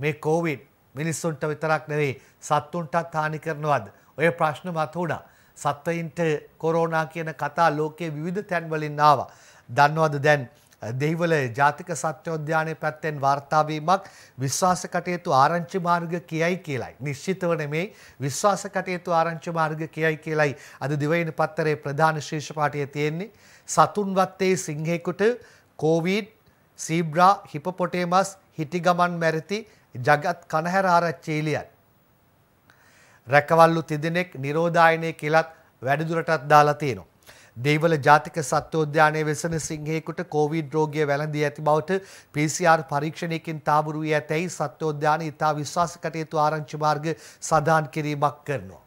මේ කෝවිඩ් මිනිස්සුන්ට විතරක් නෙවෙයි සත්තුන්ටත් හානි කරනවද ඔය ප්‍රශ්න මත වුණා සත්වයින්ට කොරෝනා කියන කතා ලෝකයේ විවිධ තැන්වලින් ආවා දන්නවද දැන් දෙහිවල ජාතික සත්‍යෝද්‍යානය පැත්තෙන් වාර්තාාවීමක් විශ්වාස කටයුතු ආරංචි මාර්ග කියයි කියලයි. නිශ්චිතව නෙමේ විශ්වාස කටයුතු ආරංචි මාර්ග කියයි කියලයි අද දිවයින පත්තරේ ප්‍රධාන ශේෂපාටය තියෙන්නේ. සතුන්වත්තේ සිංහෙකුට කෝවිඩ් සීබ්‍රා හිපපොටේමස් හිටි ගමන් මැරිති ජගත් කනහැර ආරච්චේලියන්. රැකවල්ලු තිදෙනෙක් නිරෝධායනය කෙලත් වැඩිදුරටත් දාලා තියෙනවා. දෙවල ජාතික සත්වෝද්‍යානය වෙසන සිංහයකුට කෝවිඩ් රෝගය වැළඳී ඇති බවට PCR පරීක්ෂණයකින් තාබුරු වී ඇතැයි සත්වෝද්‍යාන ඉතා විශ්වාස කටයුතු ආරංචි මාර්ග සඳහන් කිරීමක් කරනවා.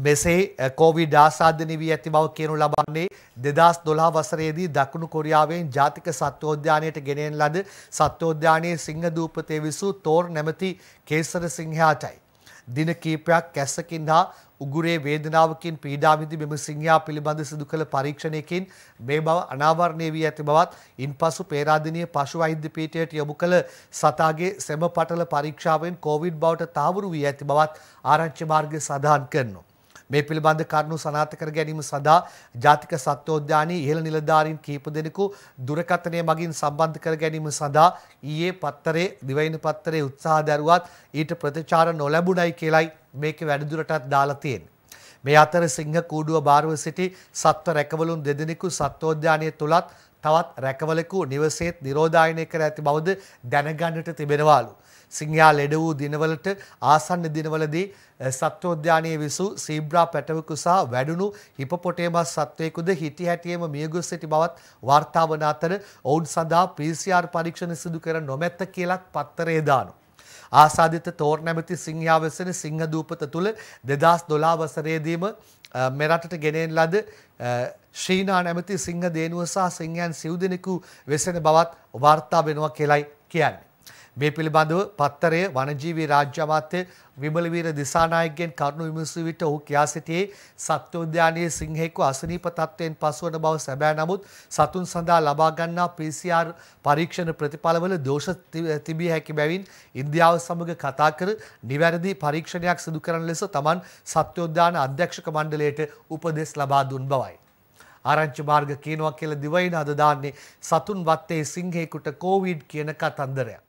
මෙසේ කෝවිඩ් ආසාධනය වී ඇති බව කියනු ලබන්නේ දෙදස් දොලා වසරේදී දකුණු කොරියාවෙන් ජාතික සත්වෝද්‍යානයට ගෙනෙන් ලද සත්වෝද්‍යානයේ සිංහ දූපතය විසූ තෝර් නැමති කේසර සිංහයාටයි. දින කීපයක් කැස්සකින් හා උගුරේ වේදනාවකින් පීඩාමිති මෙම සිංහයා පිළිබඳ සිදු කළ පරීක්ෂණයකින් මේ බව අනාවරණය වී ඇති බවත් ඉන් පසු පේරාධනය පශු වෛද්‍ය පීටයට යොමු කළ සතාගේ සෙම පටල පරීක්ෂාවෙන් කෝවිඩ් බවට තාවරු වී ඇති බවත් ආරංචි මාර්ගය සඳහන් කරනවා. මේ පිළිබඳ කරුණු සනාථ කර ගැනීම සඳහා ජාතික සත්වෝද්‍යානයේ ඉහළ නිලධාරීන් කිහිප දෙනෙකු දුරකථනය මගින් සම්බන්ධ කර ගැනීම සඳහා ඊයේ පත්තරේ දිවයින පත්තරේ උත්සාහ දැරුවත් ඊට ප්‍රතිචාර නොලැබුණයි කියලයි මේක වැඩිදුරටත් දාලා තියෙන්නේ. මේ අතර සිංහ කූඩුව භාරව සිටි සත්ව රැකවලුන් දෙදෙනෙකු සත්වෝද්‍යානය තුලත් තවත් රැකවලකු නිවසේත් නිරෝධායනය කර ඇති බවද දැනගන්නට තිබෙනවාලු. සිංහයා ලෙඩ වූ දිනවලට ආසන්න දිනවලදී සත්වෝද්‍යානයේ විසූ සීබ්‍රා පැටවකු සහ වැඩුණු හිපොටේමස් සත්වයෙකුද හිටි හැටියේම මියගොස් සිටි බවත් වාර්තා වන අතර ඔවුන් සඳහා PCR පරීක්ෂණ සිදු කර නොමැත කියලා පත්තරේ දානවා. ආසාධිත තෝරනැමති සිංහයා වෙසෙන සිංහදූපත තුළ දෙදස් දොලා වසරේදීම මෙරටට ගෙනෙන් ලද ශ්‍රීනා නැමති සිංහ දේනුව සහ සිංහයන් සිව්දෙනෙකු වෙසෙන බවත් වාර්තා වෙනවා කෙලයි කියන්නේ. මේ පිළිබඳව පත්තරය වනජීවී රාජ්‍ය අමාත්‍ය විමලවීර දිසානායකගෙන් කරුණු විමසූ විට ඔහු කියා සිටියේ සත්වෝද්‍යානයේ සිංහෙකු අසනීප තත්ත්වයෙන් පසුවන බව සැබෑ නමුත් සතුන් සඳහා ලබා ගන්නා PCR පරීක්ෂණ ප්‍රතිඵලවල දෝෂ තිබිය හැකි බැවින් ඉන්දියාව සමග කතා කර නිවැරදි පරීක්ෂණයක් සිදු කරන ලෙස Taman සත්වෝද්‍යාන අධ්‍යක්ෂක මණ්ඩලයට උපදෙස් ලබා දුන් බවයි. ආරංචි මාර්ග කියනවා කියලා දිවයින අද දාන්නේ සතුන් වත්තේ සිංහෙකුට කොවිඩ් කියන කතන්දරයක්.